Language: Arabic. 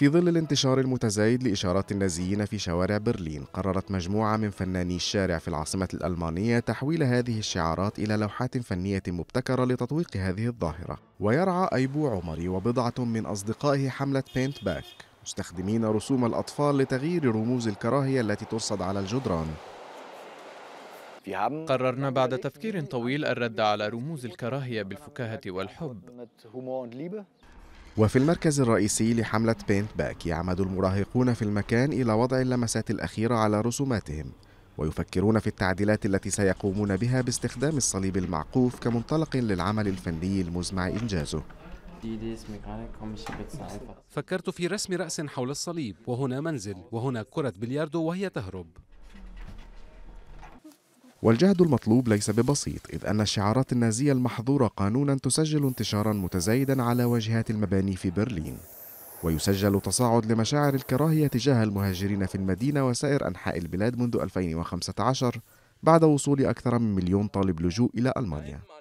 في ظل الانتشار المتزايد لإشارات النازيين في شوارع برلين قررت مجموعة من فناني الشارع في العاصمة الألمانية تحويل هذه الشعارات إلى لوحات فنية مبتكرة لتطويق هذه الظاهرة ويرعى أيبو عمري وبضعة من أصدقائه حملة بينت باك مستخدمين رسوم الأطفال لتغيير رموز الكراهية التي ترصد على الجدران قررنا بعد تفكير طويل الرد على رموز الكراهية بالفكاهة والحب وفي المركز الرئيسي لحملة بينت باك يعمد المراهقون في المكان إلى وضع اللمسات الأخيرة على رسوماتهم ويفكرون في التعديلات التي سيقومون بها باستخدام الصليب المعقوف كمنطلق للعمل الفني المزمع إنجازه فكرت في رسم رأس حول الصليب وهنا منزل وهنا كرة بلياردو وهي تهرب والجهد المطلوب ليس ببسيط إذ أن الشعارات النازية المحظورة قانونا تسجل انتشارا متزايدا على واجهات المباني في برلين ويسجل تصاعد لمشاعر الكراهية تجاه المهاجرين في المدينة وسائر أنحاء البلاد منذ 2015 بعد وصول أكثر من مليون طالب لجوء إلى ألمانيا